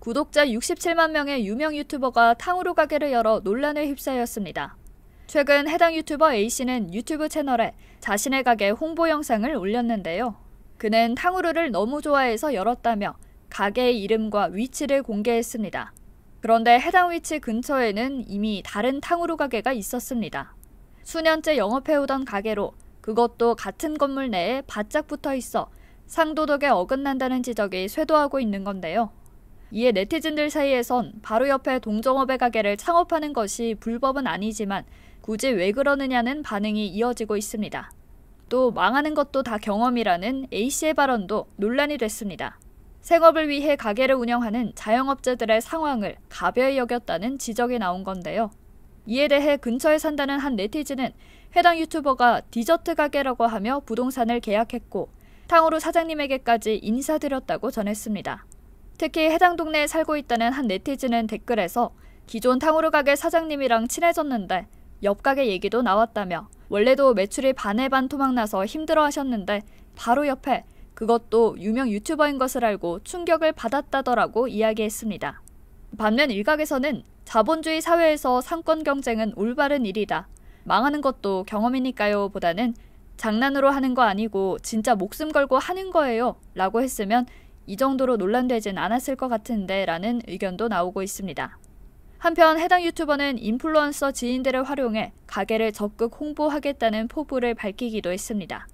구독자 67만 명의 유명 유튜버가 탕후루 가게를 열어 논란에 휩싸였습니다. 최근 해당 유튜버 A씨는 유튜브 채널에 자신의 가게 홍보 영상을 올렸는데요. 그는 탕후루를 너무 좋아해서 열었다며 가게의 이름과 위치를 공개했습니다. 그런데 해당 위치 근처에는 이미 다른 탕후루 가게가 있었습니다. 수년째 영업해오던 가게로 그것도 같은 건물 내에 바짝 붙어 있어 상도덕에 어긋난다는 지적이 쇄도하고 있는 건데요. 이에 네티즌들 사이에선 바로 옆에 동정업의 가게를 창업하는 것이 불법은 아니지만 굳이 왜 그러느냐는 반응이 이어지고 있습니다. 또 망하는 것도 다 경험이라는 A씨의 발언도 논란이 됐습니다. 생업을 위해 가게를 운영하는 자영업자들의 상황을 가벼이 여겼다는 지적이 나온 건데요. 이에 대해 근처에 산다는 한 네티즌은 해당 유튜버가 디저트 가게라고 하며 부동산을 계약했고 탕후루 사장님에게까지 인사드렸다고 전했습니다. 특히 해당 동네에 살고 있다는 한 네티즌은 댓글에서 기존 탕후루 가게 사장님이랑 친해졌는데 옆 가게 얘기도 나왔다며 원래도 매출이 반에 반 토막나서 힘들어 하셨는데 바로 옆에 그것도 유명 유튜버인 것을 알고 충격을 받았다더라고 이야기했습니다. 반면 일각에서는 자본주의 사회에서 상권 경쟁은 올바른 일이다. 망하는 것도 경험이니까요 보다는 장난으로 하는 거 아니고 진짜 목숨 걸고 하는 거예요 라고 했으면 이 정도로 논란되진 않았을 것 같은데 라는 의견도 나오고 있습니다. 한편 해당 유튜버는 인플루언서 지인들을 활용해 가게를 적극 홍보하겠다는 포부를 밝히기도 했습니다.